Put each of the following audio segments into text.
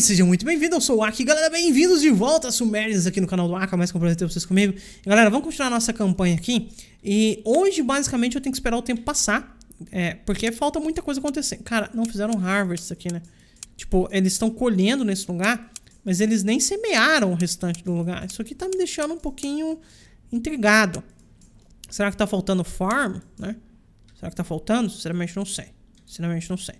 sejam muito bem-vindos, eu sou o Aki, galera, bem-vindos de volta a Sumérias aqui no canal do Aka, mais que um prazer ter vocês comigo. galera, vamos continuar nossa campanha aqui, e hoje, basicamente, eu tenho que esperar o tempo passar, é, porque falta muita coisa acontecendo. Cara, não fizeram harvest aqui, né? Tipo, eles estão colhendo nesse lugar, mas eles nem semearam o restante do lugar. Isso aqui tá me deixando um pouquinho intrigado. Será que tá faltando farm, né? Será que tá faltando? Sinceramente, não sei. Sinceramente, não sei.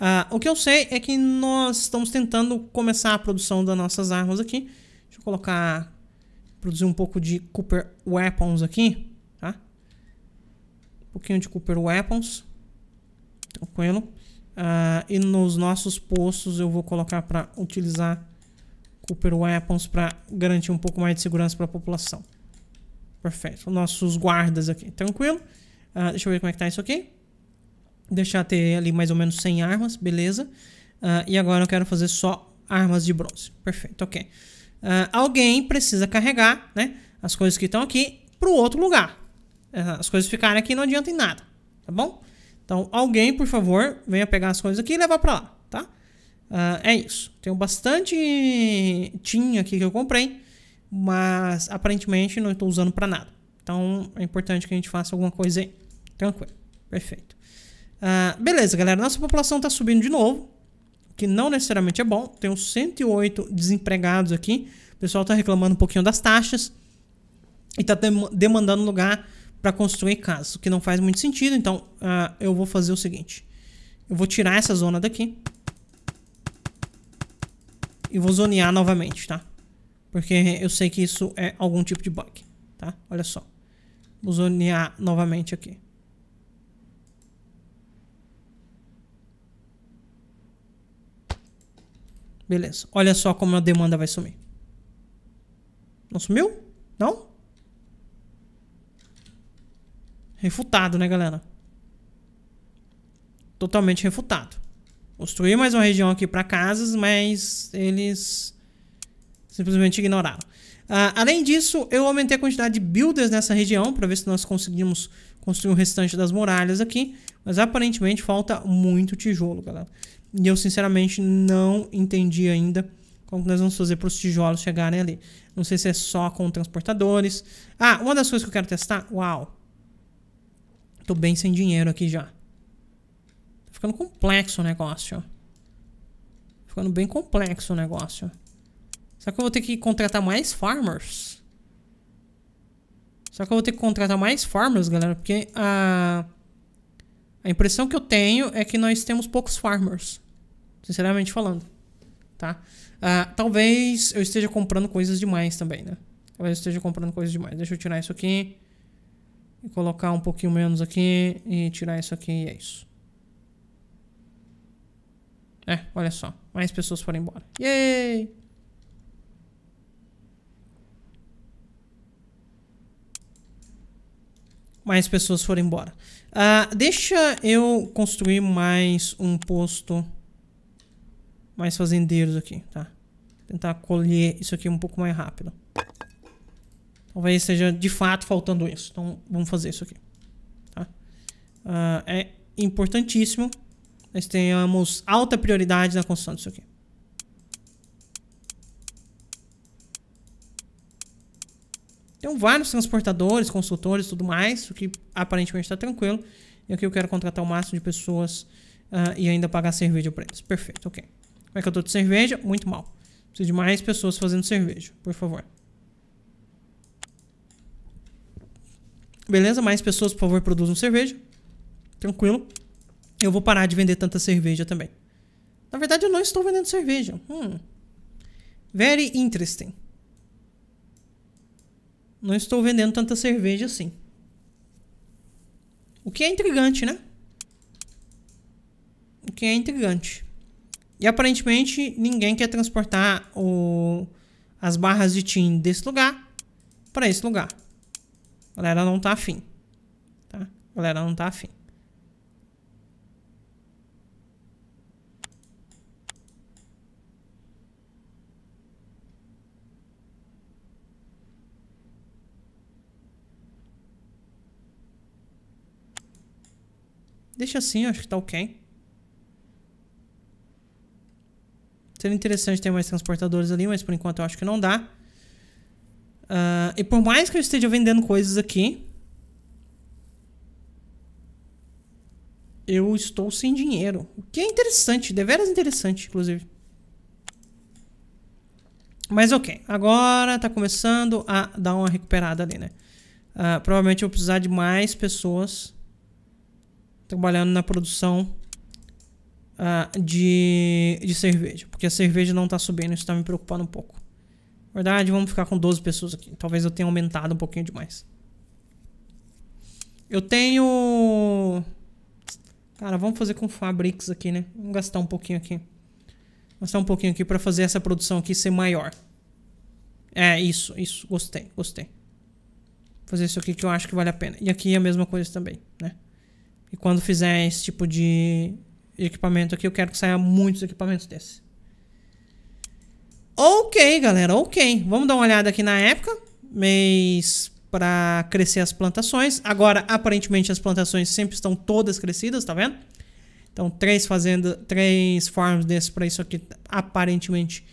Uh, o que eu sei é que nós estamos tentando começar a produção das nossas armas aqui. Deixa eu colocar... Produzir um pouco de Cooper Weapons aqui, tá? Um pouquinho de Cooper Weapons. Tranquilo. Uh, e nos nossos postos eu vou colocar para utilizar Cooper Weapons para garantir um pouco mais de segurança para a população. Perfeito. Nossos guardas aqui, tranquilo. Uh, deixa eu ver como é que tá isso aqui deixar ter ali mais ou menos 100 armas, beleza. Uh, e agora eu quero fazer só armas de bronze. Perfeito, ok. Uh, alguém precisa carregar né, as coisas que estão aqui para o outro lugar. Uh, as coisas ficarem aqui não adianta em nada, tá bom? Então alguém, por favor, venha pegar as coisas aqui e levar para lá, tá? é isso. Tenho bastante tin aqui que eu comprei, mas aparentemente não estou usando para nada. Então é importante que a gente faça alguma coisa aí. Tranquilo, perfeito. Ah, beleza, galera. Nossa população está subindo de novo, que não necessariamente é bom. Tenho 108 desempregados aqui. O pessoal está reclamando um pouquinho das taxas e está dem demandando lugar para construir casas, o que não faz muito sentido. Então, ah, eu vou fazer o seguinte. Eu vou tirar essa zona daqui. E vou zonear novamente, tá? Porque eu sei que isso é algum tipo de bug, tá? Olha só. Vou zonear novamente aqui. Beleza. Olha só como a demanda vai sumir. Não sumiu? Não? Refutado, né, galera? Totalmente refutado. Construí mais uma região aqui para casas, mas eles simplesmente ignoraram. Uh, além disso, eu aumentei a quantidade de builders nessa região para ver se nós conseguimos construir o restante das muralhas aqui. Mas aparentemente falta muito tijolo, galera. E eu, sinceramente, não entendi ainda como nós vamos fazer para os tijolos chegarem ali. Não sei se é só com transportadores. Ah, uma das coisas que eu quero testar. Uau! Tô bem sem dinheiro aqui já. Tá ficando complexo o negócio. Tá ficando bem complexo o negócio. Será que eu vou ter que contratar mais farmers? Será que eu vou ter que contratar mais farmers, galera? Porque a. Ah, a impressão que eu tenho é que nós temos poucos farmers, sinceramente falando, tá? Ah, talvez eu esteja comprando coisas demais também, né? Talvez eu esteja comprando coisas demais. Deixa eu tirar isso aqui e colocar um pouquinho menos aqui e tirar isso aqui e é isso. É, olha só, mais pessoas foram embora. Yay! mais pessoas foram embora. Uh, deixa eu construir mais um posto. Mais fazendeiros aqui, tá? Tentar colher isso aqui um pouco mais rápido. Talvez seja de fato faltando isso. Então vamos fazer isso aqui. Tá? Uh, é importantíssimo. Nós tenhamos alta prioridade na construção disso aqui. Então, vários transportadores, consultores tudo mais, o que aparentemente está tranquilo. E aqui eu quero contratar o máximo de pessoas uh, e ainda pagar cerveja para eles. Perfeito, ok. Como é que eu estou de cerveja? Muito mal. Preciso de mais pessoas fazendo cerveja, por favor. Beleza? Mais pessoas, por favor, produzam cerveja. Tranquilo. Eu vou parar de vender tanta cerveja também. Na verdade, eu não estou vendendo cerveja. Hum. Very interesting não estou vendendo tanta cerveja assim. O que é intrigante, né? O que é intrigante. E aparentemente ninguém quer transportar o... as barras de tin desse lugar para esse lugar. A galera não tá afim. Tá? A galera não tá afim. Deixa assim, acho que tá ok. Seria interessante ter mais transportadores ali, mas por enquanto eu acho que não dá. Uh, e por mais que eu esteja vendendo coisas aqui, eu estou sem dinheiro. O que é interessante, deveras interessante, inclusive. Mas ok, agora tá começando a dar uma recuperada ali, né? Uh, provavelmente eu vou precisar de mais pessoas trabalhando na produção uh, de, de cerveja. Porque a cerveja não está subindo, isso está me preocupando um pouco. Na verdade, vamos ficar com 12 pessoas aqui. Talvez eu tenha aumentado um pouquinho demais. Eu tenho... Cara, vamos fazer com Fabrics aqui, né? Vamos gastar um pouquinho aqui. Gastar um pouquinho aqui para fazer essa produção aqui ser maior. É, isso, isso. Gostei, gostei. Fazer isso aqui que eu acho que vale a pena. E aqui é a mesma coisa também, né? E quando fizer esse tipo de equipamento aqui, eu quero que saia muitos equipamentos desses. Ok, galera, ok. Vamos dar uma olhada aqui na época. Mês para crescer as plantações. Agora, aparentemente, as plantações sempre estão todas crescidas, tá vendo? Então, três fazendas, três farms desses para isso aqui, aparentemente,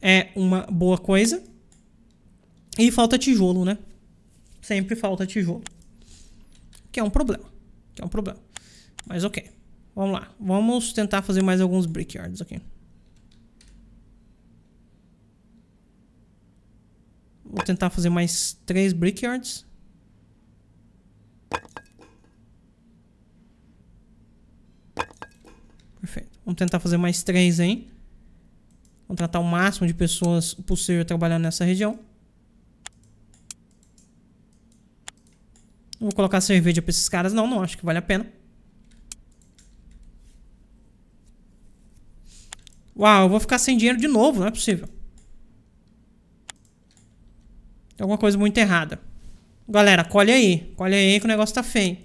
é uma boa coisa. E falta tijolo, né? Sempre falta tijolo. Que é um problema que é um problema. Mas ok, vamos lá. Vamos tentar fazer mais alguns brickyards aqui. Vou tentar fazer mais três brickyards. Perfeito. Vamos tentar fazer mais três aí. Contratar o máximo de pessoas possível trabalhar nessa região. Vou colocar cerveja pra esses caras. Não, não acho que vale a pena. Uau, eu vou ficar sem dinheiro de novo. Não é possível. Tem alguma coisa muito errada. Galera, colhe aí. Colhe aí que o negócio tá feio.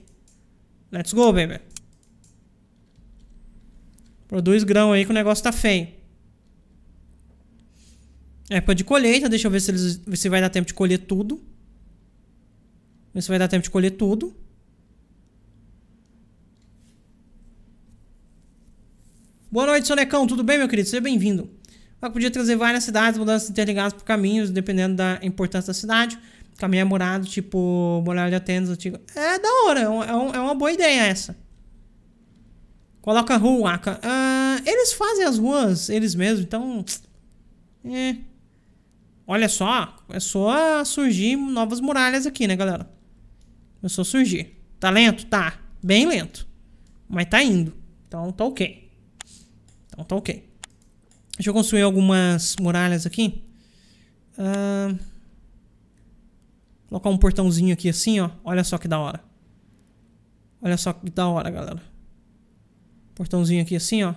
Let's go, baby. Produz grão aí que o negócio tá feio. Época de colheita. Deixa eu ver se, eles, se vai dar tempo de colher tudo. Isso vai dar tempo de colher tudo. Boa noite, Sonecão. Tudo bem, meu querido? Seja bem-vindo. eu podia trazer várias cidades, mudanças interligadas por caminhos, dependendo da importância da cidade. Caminho é morado, tipo muralha de Atenas antiga. É da hora, é, é, um, é uma boa ideia essa. Coloca rua, Aka. Ah, eles fazem as ruas eles mesmos, então. É. Olha só, é só surgir novas muralhas aqui, né, galera? Começou a surgir. Tá lento? Tá. Bem lento. Mas tá indo. Então tá ok. Então tá ok. Deixa eu construir algumas muralhas aqui. colocar um portãozinho aqui assim, ó. Olha só que da hora. Olha só que da hora, galera. Portãozinho aqui assim, ó.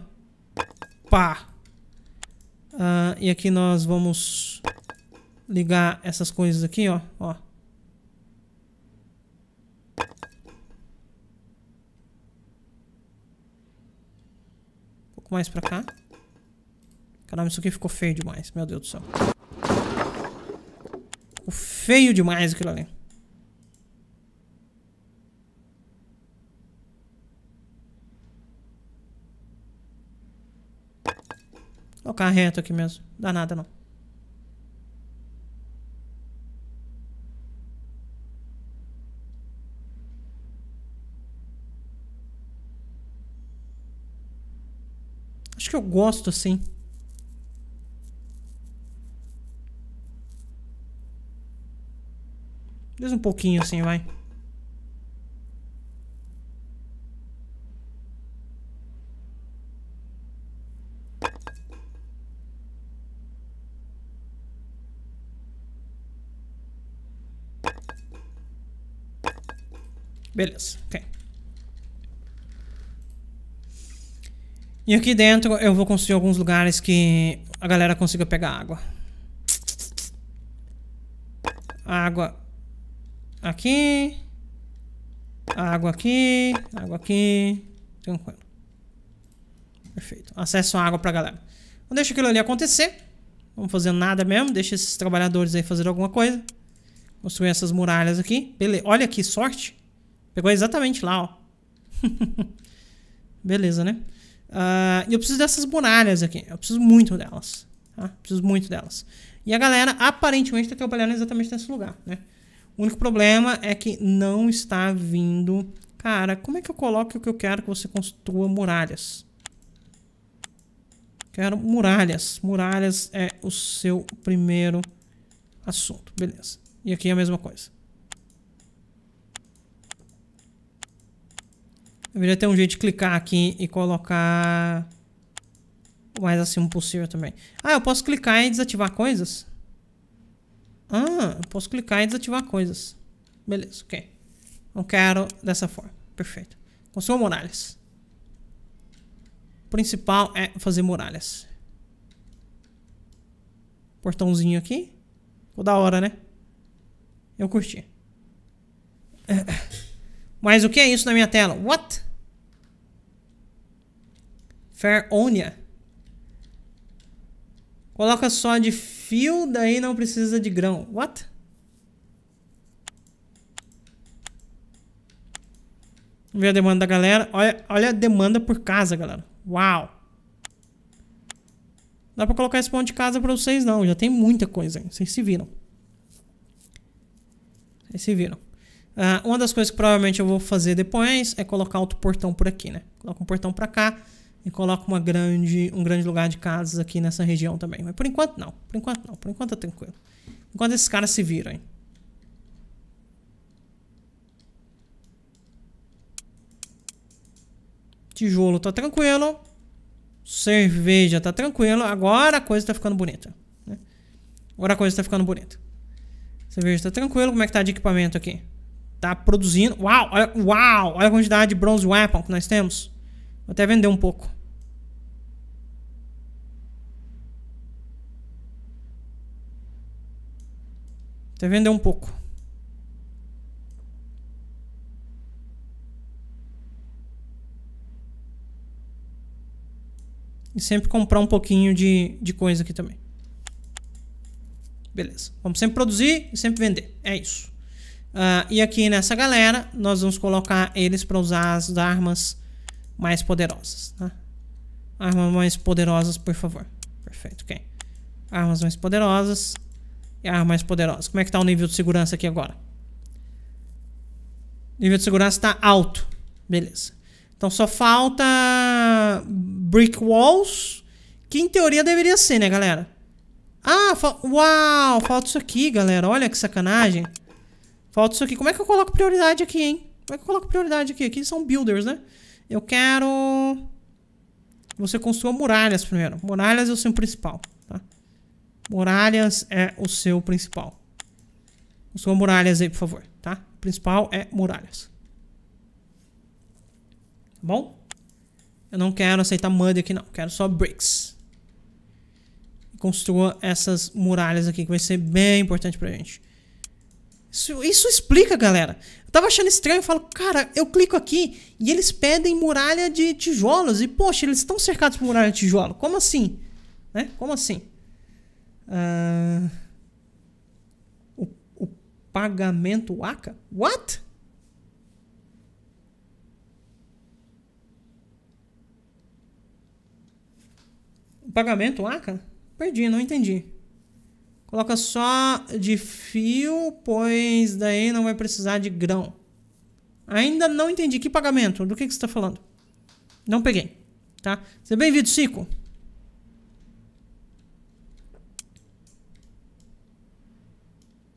Pá! e aqui nós vamos ligar essas coisas aqui, ó. Ó. pouco mais pra cá. Caramba, isso aqui ficou feio demais. Meu Deus do céu. Ficou feio demais aquilo ali. Vou colocar reto aqui mesmo. Dá nada não. eu gosto assim. Diz um pouquinho assim, vai. Beleza, ok. E aqui dentro eu vou construir alguns lugares que a galera consiga pegar água. Água aqui. Água aqui. Água aqui. Tranquilo. Perfeito. Acesso à água pra galera. Não deixa aquilo ali acontecer. Não fazer nada mesmo. Deixa esses trabalhadores aí fazer alguma coisa. Construir essas muralhas aqui. Beleza. Olha que sorte. Pegou exatamente lá, ó. Beleza, né? Uh, e eu preciso dessas muralhas aqui. Eu preciso muito delas. Tá? Preciso muito delas. E a galera aparentemente está trabalhando exatamente nesse lugar, né? O único problema é que não está vindo... Cara, como é que eu coloco o que eu quero que você construa muralhas? Quero muralhas. Muralhas é o seu primeiro assunto. Beleza. E aqui é a mesma coisa. Deveria ter um jeito de clicar aqui e colocar o mais acima possível também. Ah, eu posso clicar e desativar coisas? Ah, eu posso clicar e desativar coisas. Beleza, ok. Não quero dessa forma. Perfeito. Construa muralhas. O principal é fazer muralhas. Portãozinho aqui. Ficou da hora, né? Eu curti. Mas o que é isso na minha tela? What? Faronia. Coloca só de fio, daí não precisa de grão. What? Vamos ver a demanda da galera. Olha, olha a demanda por casa, galera. Uau! Dá pra colocar esse ponto de casa pra vocês, não. Já tem muita coisa. Hein? Vocês se viram. Vocês se viram. Uh, uma das coisas que provavelmente eu vou fazer depois é colocar outro portão por aqui, né? Coloca um portão para cá e coloca uma grande, um grande lugar de casas aqui nessa região também. Mas por enquanto não, por enquanto não, por enquanto tá tranquilo. Enquanto esses caras se viram, hein? Tijolo tá tranquilo. Cerveja tá tranquilo. Agora a coisa tá ficando bonita. Né? Agora a coisa tá ficando bonita. Cerveja tá tranquilo. Como é que tá de equipamento aqui? Tá produzindo. Uau, olha, uau, olha a quantidade de Bronze Weapon que nós temos. Vou até vender um pouco. Até vender um pouco. E sempre comprar um pouquinho de, de coisa aqui também. Beleza. Vamos sempre produzir e sempre vender. É isso. Uh, e aqui nessa galera, nós vamos colocar eles para usar as armas mais poderosas, tá? Armas mais poderosas, por favor. Perfeito, ok. Armas mais poderosas e armas mais poderosas. Como é que tá o nível de segurança aqui agora? nível de segurança está alto. Beleza. Então só falta brick walls, que em teoria deveria ser, né, galera? Ah, fa uau, falta isso aqui, galera. Olha que sacanagem. Falta isso aqui. Como é que eu coloco prioridade aqui, hein? Como é que eu coloco prioridade aqui? Aqui são builders, né? Eu quero... Você construa muralhas primeiro. Muralhas é o seu principal, tá? Muralhas é o seu principal. Construa muralhas aí, por favor, tá? O principal é muralhas. Tá bom? Eu não quero aceitar mud aqui, não. quero só bricks. Construa essas muralhas aqui, que vai ser bem importante pra gente. Isso, isso explica, galera. Eu tava achando estranho, eu falo, cara, eu clico aqui e eles pedem muralha de tijolos. E, poxa, eles estão cercados por muralha de tijolo. Como assim? Né? Como assim? Uh... O, o pagamento Waka? What? O pagamento Waka? Perdi, não entendi. Coloca só de fio, pois daí não vai precisar de grão. Ainda não entendi. Que pagamento? Do que, que você está falando? Não peguei, tá? Seja bem-vindo, Cico.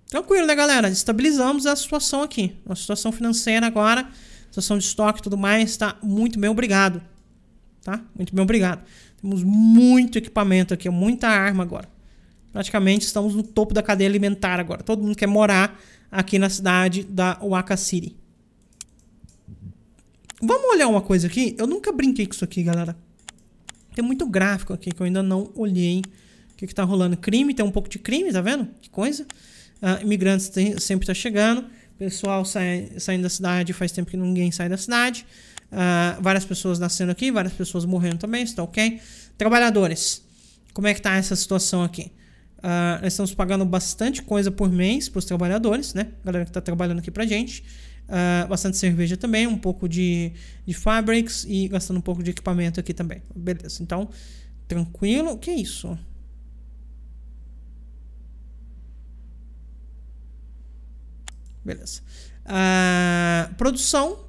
Tranquilo, né, galera? Estabilizamos a situação aqui. A situação financeira agora, situação de estoque e tudo mais, está muito bem obrigado. Tá? Muito bem obrigado. Temos muito equipamento aqui, muita arma agora. Praticamente estamos no topo da cadeia alimentar agora. Todo mundo quer morar aqui na cidade da Waka City. Vamos olhar uma coisa aqui. Eu nunca brinquei com isso aqui, galera. Tem muito gráfico aqui que eu ainda não olhei. O que, está rolando? Crime, tem um pouco de crime, tá vendo? Que coisa. Uh, imigrantes tem, sempre tá chegando. Pessoal sai, saindo da cidade, faz tempo que ninguém sai da cidade. Uh, várias pessoas nascendo aqui, várias pessoas morrendo também, estão tá ok. Trabalhadores, como é que tá essa situação aqui? Uh, nós estamos pagando bastante coisa por mês para os trabalhadores, né? Galera que está trabalhando aqui para gente. Uh, bastante cerveja também, um pouco de, de fabrics e gastando um pouco de equipamento aqui também. Beleza, então, tranquilo. O que é isso? Beleza. Uh, produção.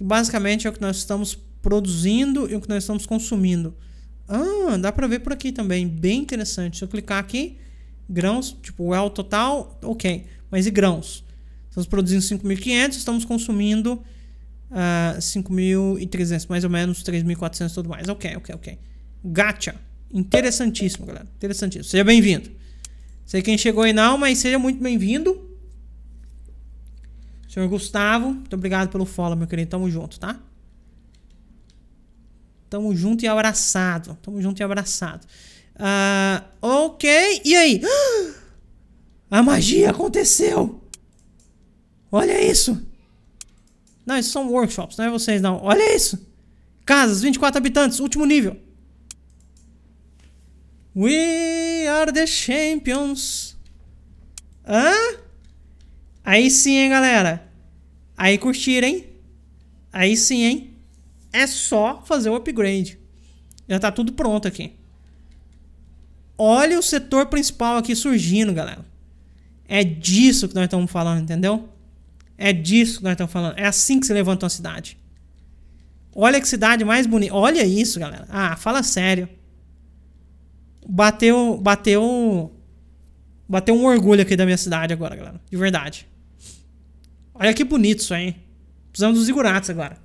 Basicamente é o que nós estamos produzindo e o que nós estamos consumindo. Ah, dá para ver por aqui também. Bem interessante. Se eu clicar aqui, grãos, tipo, é o total, ok. Mas e grãos? Estamos produzindo 5.500, estamos consumindo uh, ah, 5.300, mais ou menos 3.400 e tudo mais. Ok, ok, ok. Gacha. Interessantíssimo, galera. Interessantíssimo. Seja bem-vindo. Sei quem chegou aí não, mas seja muito bem-vindo. Senhor Gustavo, muito obrigado pelo follow, meu querido. Tamo junto, tá? Tamo junto e abraçado. Tamo junto e abraçado. Ah, ok, e aí? A magia aconteceu! Olha isso! Não, isso são workshops, não é vocês não. Olha isso! Casas, 24 habitantes, último nível. We are the champions. Hã? Aí sim, hein, galera. Aí curtiram, hein? Aí sim, hein? É só fazer o upgrade. Já tá tudo pronto aqui. Olha o setor principal aqui surgindo, galera. É disso que nós estamos falando, entendeu? É disso que nós estamos falando. É assim que se levanta uma cidade. Olha que cidade mais bonita. Olha isso, galera. Ah, fala sério. Bateu, bateu, bateu um orgulho aqui da minha cidade agora, galera. De verdade. Olha que bonito isso aí. Precisamos dos iguratos agora.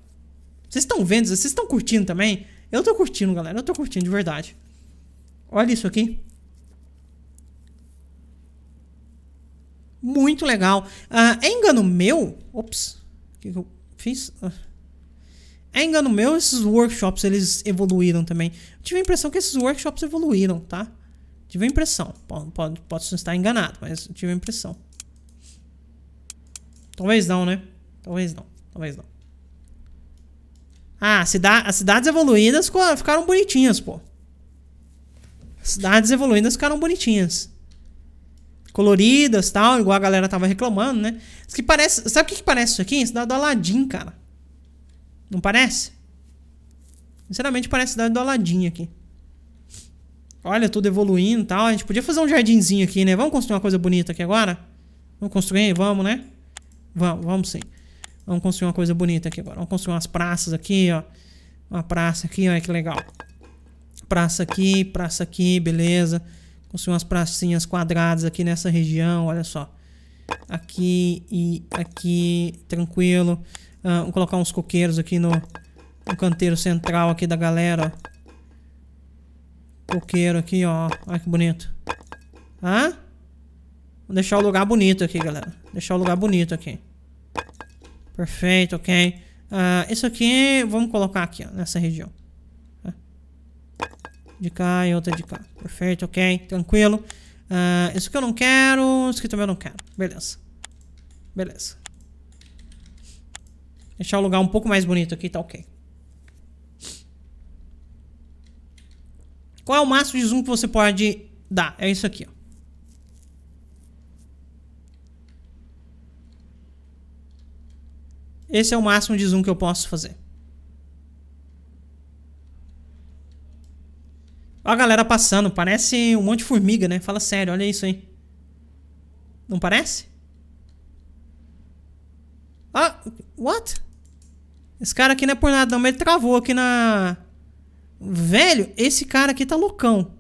Vocês estão vendo? Vocês estão curtindo também? Eu tô curtindo, galera. Eu tô curtindo de verdade. Olha isso aqui. Muito legal. Uh, é engano meu. Ops. O que, que eu fiz? Uh. É engano meu, esses workshops eles evoluíram também. Eu tive a impressão que esses workshops evoluíram, tá? Tive a impressão. Pode, pode, posso estar enganado, mas tive a impressão. Talvez não, né? Talvez não. Talvez não. Ah, cida as cidades evoluídas ficaram bonitinhas, pô. As cidades evoluídas ficaram bonitinhas. Coloridas tal, igual a galera tava reclamando, né? Isso que parece, sabe o que, que parece isso aqui? Cidade do Aladim, cara. Não parece? Sinceramente, parece cidade do Aladim aqui. Olha, tudo evoluindo e tal. A gente podia fazer um jardinzinho aqui, né? Vamos construir uma coisa bonita aqui agora? Vamos construir? Vamos, né? Vamos, vamos sim. Vamos construir uma coisa bonita aqui agora. Vamos construir umas praças aqui, ó. Uma praça aqui, olha que legal. Praça aqui, praça aqui, beleza. Construir umas pracinhas quadradas aqui nessa região, olha só. Aqui e aqui, tranquilo. Ah, vou colocar uns coqueiros aqui no, no canteiro central aqui da galera, ó coqueiro aqui, ó. Olha que bonito. Hã? Vou deixar o lugar bonito aqui, galera. Deixar o lugar bonito aqui. Perfeito, ok. Uh, isso aqui, vamos colocar aqui, ó, nessa região. Tá? De cá e outra de cá. Perfeito, ok. Tranquilo. Uh, isso que eu não quero, isso aqui também eu não quero. Beleza. Beleza. Deixar o lugar um pouco mais bonito aqui, tá ok. Qual é o máximo de zoom que você pode dar? É isso aqui, ó. Esse é o máximo de zoom que eu posso fazer. Olha a galera passando, parece um monte de formiga, né? Fala sério, olha isso aí. Não parece? Ah, what? Esse cara aqui não é por nada não, mas ele travou aqui na... Velho, esse cara aqui tá loucão.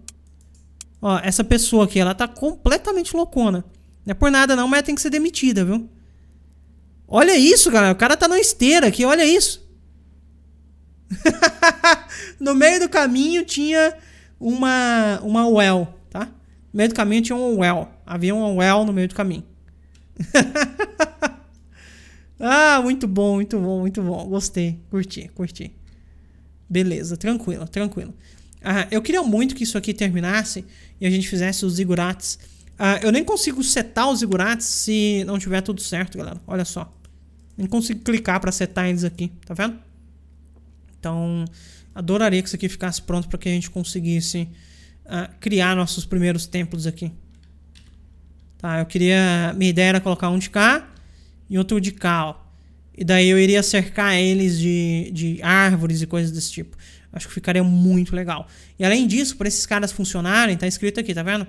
Ó, essa pessoa aqui, ela tá completamente loucona. Não é por nada não, mas ela tem que ser demitida, viu? Olha isso, galera. O cara tá na esteira aqui, olha isso. no meio do caminho tinha uma, uma well, tá? No meio do caminho tinha um well. Havia um well no meio do caminho. ah, muito bom, muito bom, muito bom. Gostei, curti, curti. Beleza, tranquilo, tranquilo. Ah, eu queria muito que isso aqui terminasse e a gente fizesse os zigurates. Ah, eu nem consigo setar os zigurates se não tiver tudo certo, galera. Olha só. Nem consigo clicar para setar eles aqui, tá vendo? Então, adoraria que isso aqui ficasse pronto para que a gente conseguisse uh, criar nossos primeiros templos aqui. Tá, eu queria... Minha ideia era colocar um de cá e outro de cá, ó. E daí eu iria cercar eles de, de árvores e coisas desse tipo. Acho que ficaria muito legal. E além disso, para esses caras funcionarem, tá escrito aqui, tá vendo?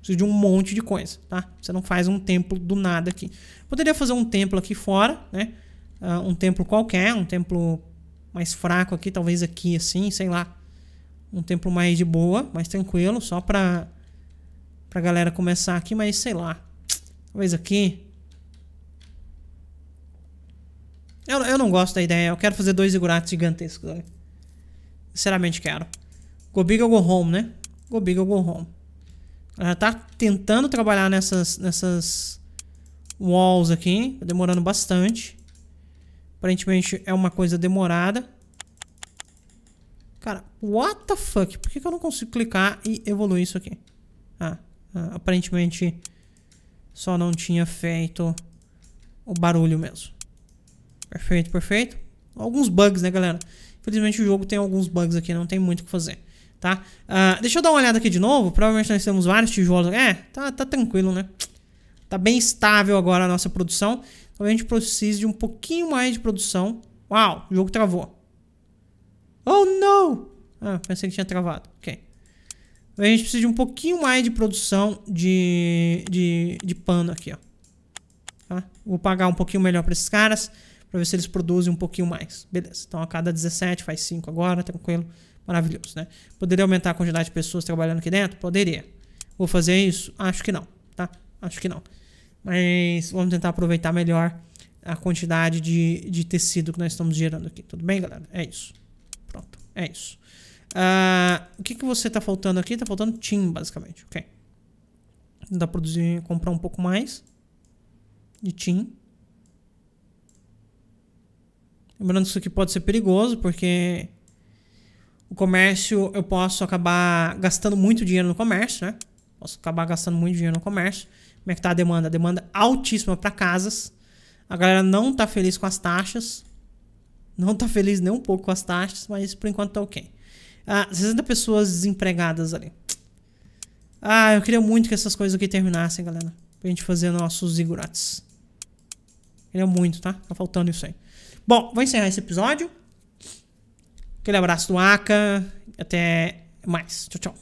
Preciso de um monte de coisa, tá? Você não faz um templo do nada aqui. Poderia fazer um templo aqui fora, né? Uh, um templo qualquer, um templo mais fraco aqui, talvez aqui assim, sei lá. Um templo mais de boa, mais tranquilo, só pra, pra galera começar aqui, mas sei lá. Talvez aqui. Eu, eu não gosto da ideia, eu quero fazer dois iguratos gigantescos. Né? Sinceramente quero. Go big or go home, né? Go big or go home. Ela já tá tentando trabalhar nessas, nessas walls aqui. Tá demorando bastante. Aparentemente é uma coisa demorada. Cara, what the fuck? Por que, que eu não consigo clicar e evoluir isso aqui? Ah, ah, aparentemente só não tinha feito o barulho mesmo. Perfeito, perfeito. Alguns bugs, né, galera? Infelizmente o jogo tem alguns bugs aqui, não tem muito o que fazer tá? Uh, deixa eu dar uma olhada aqui de novo. Provavelmente nós temos vários tijolos. É, tá, tá tranquilo, né? Tá bem estável agora a nossa produção. Talvez então, a gente precise de um pouquinho mais de produção. Uau, o jogo travou. Oh, não! Ah, pensei que tinha travado. Ok. Então, a gente precisa de um pouquinho mais de produção de, de, de pano aqui, ó. Tá? Vou pagar um pouquinho melhor para esses caras, para ver se eles produzem um pouquinho mais. Beleza. Então, a cada 17 faz 5 agora, tranquilo maravilhoso, né? Poderia aumentar a quantidade de pessoas trabalhando aqui dentro? Poderia. Vou fazer isso? Acho que não, tá? Acho que não. Mas vamos tentar aproveitar melhor a quantidade de, de tecido que nós estamos gerando aqui. Tudo bem, galera? É isso. Pronto, é isso. Uh, o que, que você está faltando aqui? Está faltando TIM, basicamente. Ok. Dá produzir, comprar um pouco mais de TIM. Lembrando que isso aqui pode ser perigoso, porque o comércio, eu posso acabar gastando muito dinheiro no comércio, né? Posso acabar gastando muito dinheiro no comércio. Como é que tá a demanda? A demanda é altíssima para casas. A galera não tá feliz com as taxas. Não tá feliz nem um pouco com as taxas, mas por enquanto tá ok. Ah, 60 pessoas desempregadas ali. Ah, eu queria muito que essas coisas aqui terminassem, galera. Pra gente fazer nossos zigurates. Queria muito, tá? Tá faltando isso aí. Bom, vou encerrar esse episódio. Aquele abraço do Aka. Até mais. Tchau, tchau.